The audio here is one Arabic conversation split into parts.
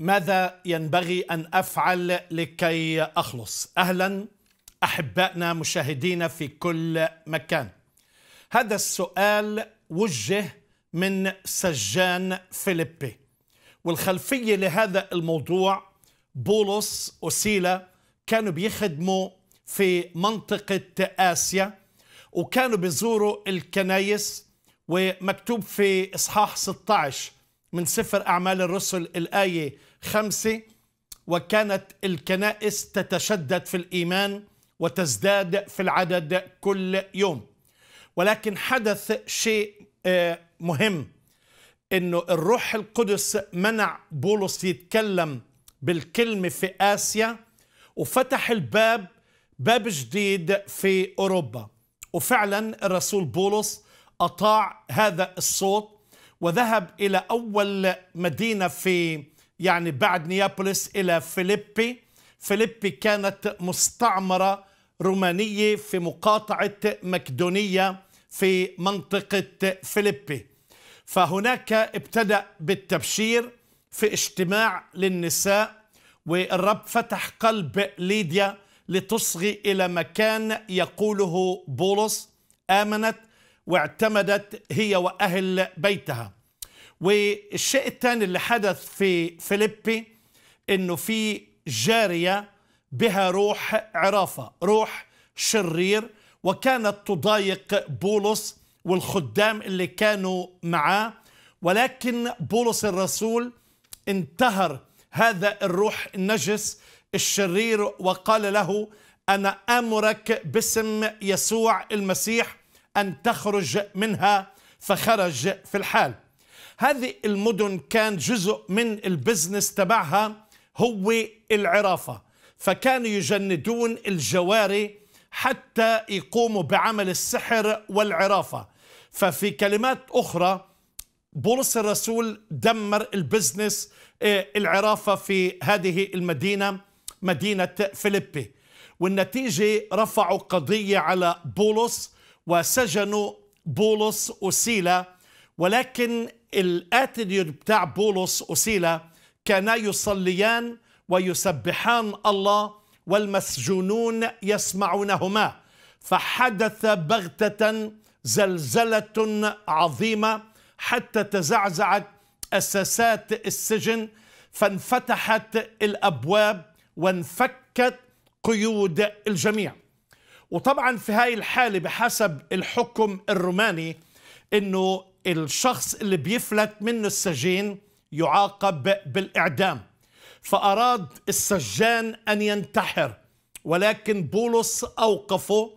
ماذا ينبغي أن أفعل لكي أخلص أهلا أحبائنا مشاهدينا في كل مكان هذا السؤال وجه من سجان فيليبي والخلفية لهذا الموضوع بولس وسيلا كانوا بيخدموا في منطقة آسيا وكانوا بيزوروا الكنايس ومكتوب في إصحاح 16 من سفر أعمال الرسل الآية خمسة وكانت الكنائس تتشدد في الإيمان وتزداد في العدد كل يوم ولكن حدث شيء آه، مهم انه الروح القدس منع بولس يتكلم بالكلمة في آسيا وفتح الباب باب جديد في أوروبا وفعلا الرسول بولس أطاع هذا الصوت وذهب إلى أول مدينة في يعني بعد نيابوليس إلى فيليبي فيليبي كانت مستعمرة رومانية في مقاطعة مكدونية في منطقة فيليبي فهناك ابتدأ بالتبشير في اجتماع للنساء والرب فتح قلب ليديا لتصغي إلى مكان يقوله بولس آمنت واعتمدت هي وأهل بيتها والشيء الثاني اللي حدث في فيليبي انه في جارية بها روح عرافة روح شرير وكانت تضايق بولس والخدام اللي كانوا معاه ولكن بولس الرسول انتهر هذا الروح النجس الشرير وقال له انا امرك باسم يسوع المسيح أن تخرج منها فخرج في الحال هذه المدن كان جزء من البزنس تبعها هو العرافة فكانوا يجندون الجواري حتى يقوموا بعمل السحر والعرافة ففي كلمات أخرى بولس الرسول دمر البزنس آه، العرافة في هذه المدينة مدينة فيليبي والنتيجة رفعوا قضية على بولس وسجنوا بولس وسيلا ولكن الاتيتيود بتاع بولس وسيلا كانا يصليان ويسبحان الله والمسجونون يسمعونهما فحدث بغتة زلزلة عظيمة حتى تزعزعت أساسات السجن فانفتحت الأبواب وانفكت قيود الجميع وطبعا في هاي الحالة بحسب الحكم الروماني انه الشخص اللي بيفلت منه السجين يعاقب بالإعدام فأراد السجان أن ينتحر ولكن بولس أوقفه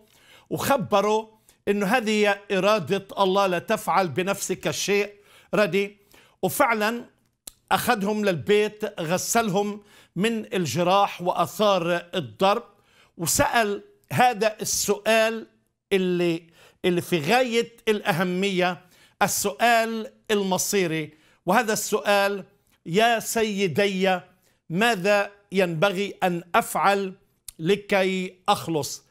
وخبره أنه هذه إرادة الله لا تفعل بنفسك شيء ردي وفعلا أخذهم للبيت غسلهم من الجراح وأثار الضرب وسأل هذا السؤال اللي اللي في غايه الاهميه السؤال المصيري وهذا السؤال يا سيدي ماذا ينبغي ان افعل لكي اخلص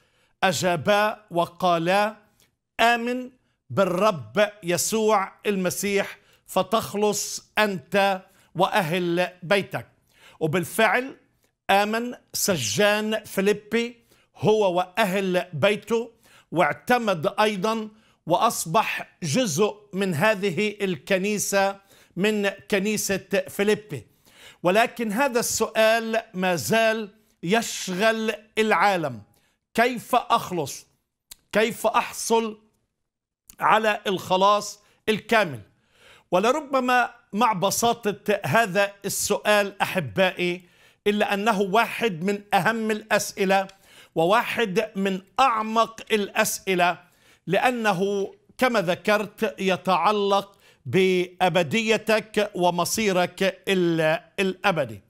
اجابا وقالا امن بالرب يسوع المسيح فتخلص انت واهل بيتك وبالفعل امن سجان فيليبي هو واهل بيته واعتمد ايضا واصبح جزء من هذه الكنيسه من كنيسه فيليبي ولكن هذا السؤال ما زال يشغل العالم كيف اخلص كيف احصل على الخلاص الكامل ولربما مع بساطه هذا السؤال احبائي الا انه واحد من اهم الاسئله وواحد من أعمق الأسئلة لأنه كما ذكرت يتعلق بأبديتك ومصيرك الأبدي